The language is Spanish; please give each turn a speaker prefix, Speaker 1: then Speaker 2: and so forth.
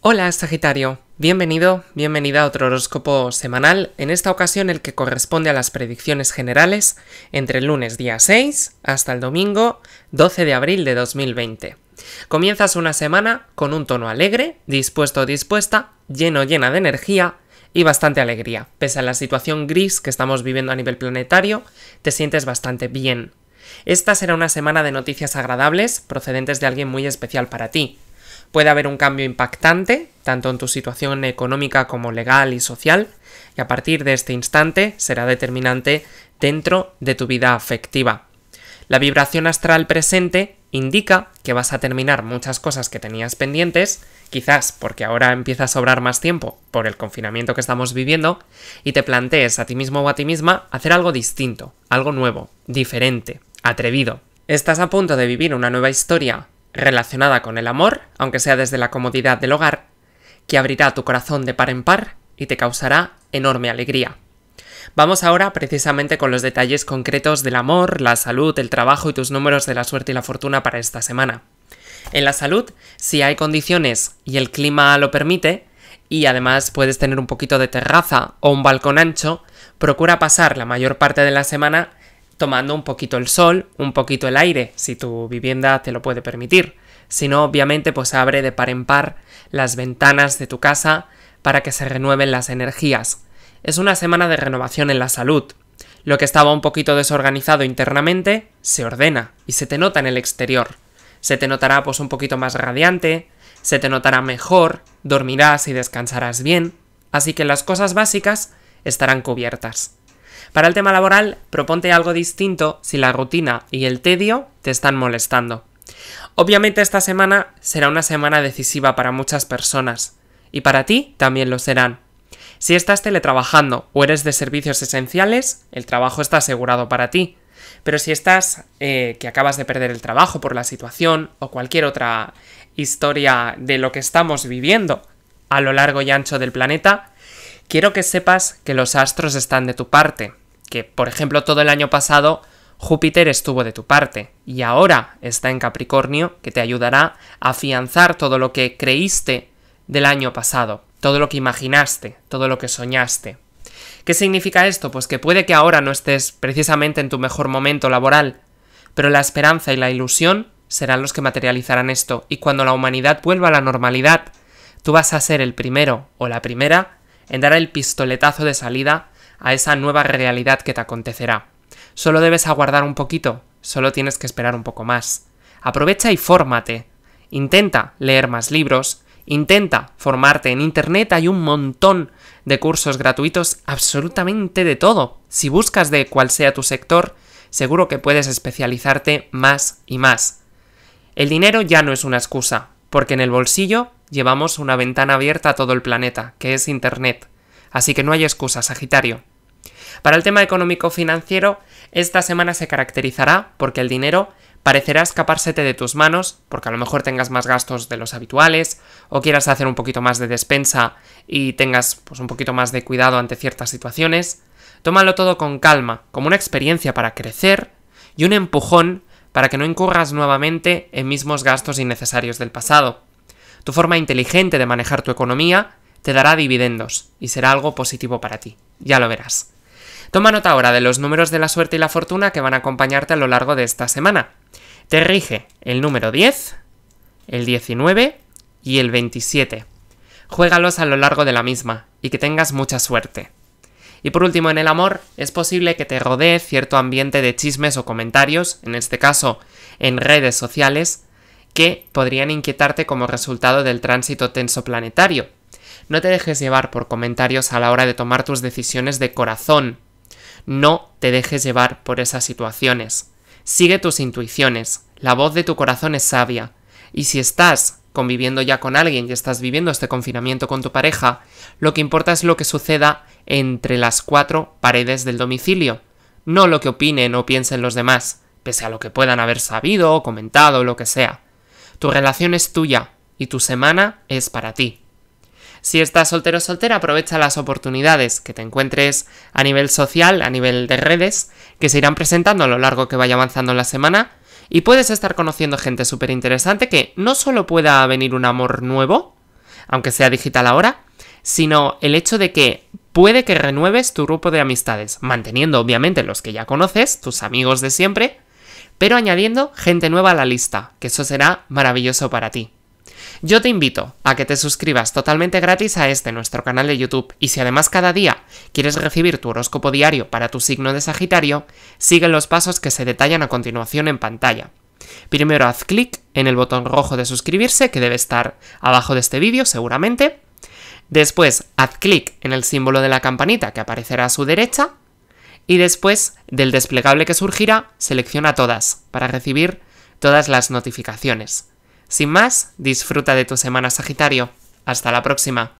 Speaker 1: Hola Sagitario, bienvenido, bienvenida a otro horóscopo semanal, en esta ocasión el que corresponde a las predicciones generales entre el lunes día 6 hasta el domingo 12 de abril de 2020. Comienzas una semana con un tono alegre, dispuesto o dispuesta, lleno llena de energía y bastante alegría. Pese a la situación gris que estamos viviendo a nivel planetario, te sientes bastante bien. Esta será una semana de noticias agradables procedentes de alguien muy especial para ti, Puede haber un cambio impactante, tanto en tu situación económica como legal y social, y a partir de este instante será determinante dentro de tu vida afectiva. La vibración astral presente indica que vas a terminar muchas cosas que tenías pendientes, quizás porque ahora empieza a sobrar más tiempo por el confinamiento que estamos viviendo, y te plantees a ti mismo o a ti misma hacer algo distinto, algo nuevo, diferente, atrevido. Estás a punto de vivir una nueva historia relacionada con el amor, aunque sea desde la comodidad del hogar, que abrirá tu corazón de par en par y te causará enorme alegría. Vamos ahora precisamente con los detalles concretos del amor, la salud, el trabajo y tus números de la suerte y la fortuna para esta semana. En la salud, si hay condiciones y el clima lo permite, y además puedes tener un poquito de terraza o un balcón ancho, procura pasar la mayor parte de la semana tomando un poquito el sol, un poquito el aire, si tu vivienda te lo puede permitir. Si no, obviamente, pues abre de par en par las ventanas de tu casa para que se renueven las energías. Es una semana de renovación en la salud. Lo que estaba un poquito desorganizado internamente se ordena y se te nota en el exterior. Se te notará pues un poquito más radiante, se te notará mejor, dormirás y descansarás bien, así que las cosas básicas estarán cubiertas. Para el tema laboral, proponte algo distinto si la rutina y el tedio te están molestando. Obviamente esta semana será una semana decisiva para muchas personas, y para ti también lo serán. Si estás teletrabajando o eres de servicios esenciales, el trabajo está asegurado para ti. Pero si estás eh, que acabas de perder el trabajo por la situación o cualquier otra historia de lo que estamos viviendo a lo largo y ancho del planeta, quiero que sepas que los astros están de tu parte que por ejemplo todo el año pasado Júpiter estuvo de tu parte y ahora está en Capricornio que te ayudará a afianzar todo lo que creíste del año pasado, todo lo que imaginaste, todo lo que soñaste. ¿Qué significa esto? Pues que puede que ahora no estés precisamente en tu mejor momento laboral, pero la esperanza y la ilusión serán los que materializarán esto y cuando la humanidad vuelva a la normalidad, tú vas a ser el primero o la primera en dar el pistoletazo de salida a esa nueva realidad que te acontecerá. Solo debes aguardar un poquito, solo tienes que esperar un poco más. Aprovecha y fórmate. Intenta leer más libros, intenta formarte en Internet, hay un montón de cursos gratuitos absolutamente de todo. Si buscas de cuál sea tu sector, seguro que puedes especializarte más y más. El dinero ya no es una excusa, porque en el bolsillo llevamos una ventana abierta a todo el planeta, que es Internet. Así que no hay excusa, Sagitario. Para el tema económico-financiero, esta semana se caracterizará porque el dinero parecerá escapársete de tus manos, porque a lo mejor tengas más gastos de los habituales, o quieras hacer un poquito más de despensa y tengas pues, un poquito más de cuidado ante ciertas situaciones. Tómalo todo con calma, como una experiencia para crecer y un empujón para que no incurras nuevamente en mismos gastos innecesarios del pasado. Tu forma inteligente de manejar tu economía te dará dividendos y será algo positivo para ti. Ya lo verás. Toma nota ahora de los números de la suerte y la fortuna que van a acompañarte a lo largo de esta semana. Te rige el número 10, el 19 y el 27. Juégalos a lo largo de la misma y que tengas mucha suerte. Y por último, en el amor, es posible que te rodee cierto ambiente de chismes o comentarios, en este caso en redes sociales, que podrían inquietarte como resultado del tránsito tenso planetario, no te dejes llevar por comentarios a la hora de tomar tus decisiones de corazón. No te dejes llevar por esas situaciones. Sigue tus intuiciones. La voz de tu corazón es sabia. Y si estás conviviendo ya con alguien y estás viviendo este confinamiento con tu pareja, lo que importa es lo que suceda entre las cuatro paredes del domicilio, no lo que opinen o piensen los demás, pese a lo que puedan haber sabido, o comentado, o lo que sea. Tu relación es tuya y tu semana es para ti. Si estás soltero o soltera, aprovecha las oportunidades que te encuentres a nivel social, a nivel de redes, que se irán presentando a lo largo que vaya avanzando la semana. Y puedes estar conociendo gente súper interesante que no solo pueda venir un amor nuevo, aunque sea digital ahora, sino el hecho de que puede que renueves tu grupo de amistades, manteniendo obviamente los que ya conoces, tus amigos de siempre, pero añadiendo gente nueva a la lista, que eso será maravilloso para ti. Yo te invito a que te suscribas totalmente gratis a este nuestro canal de YouTube y si además cada día quieres recibir tu horóscopo diario para tu signo de Sagitario, sigue los pasos que se detallan a continuación en pantalla. Primero haz clic en el botón rojo de suscribirse que debe estar abajo de este vídeo seguramente. Después haz clic en el símbolo de la campanita que aparecerá a su derecha. Y después del desplegable que surgirá, selecciona todas para recibir todas las notificaciones. Sin más, disfruta de tu semana Sagitario. Hasta la próxima.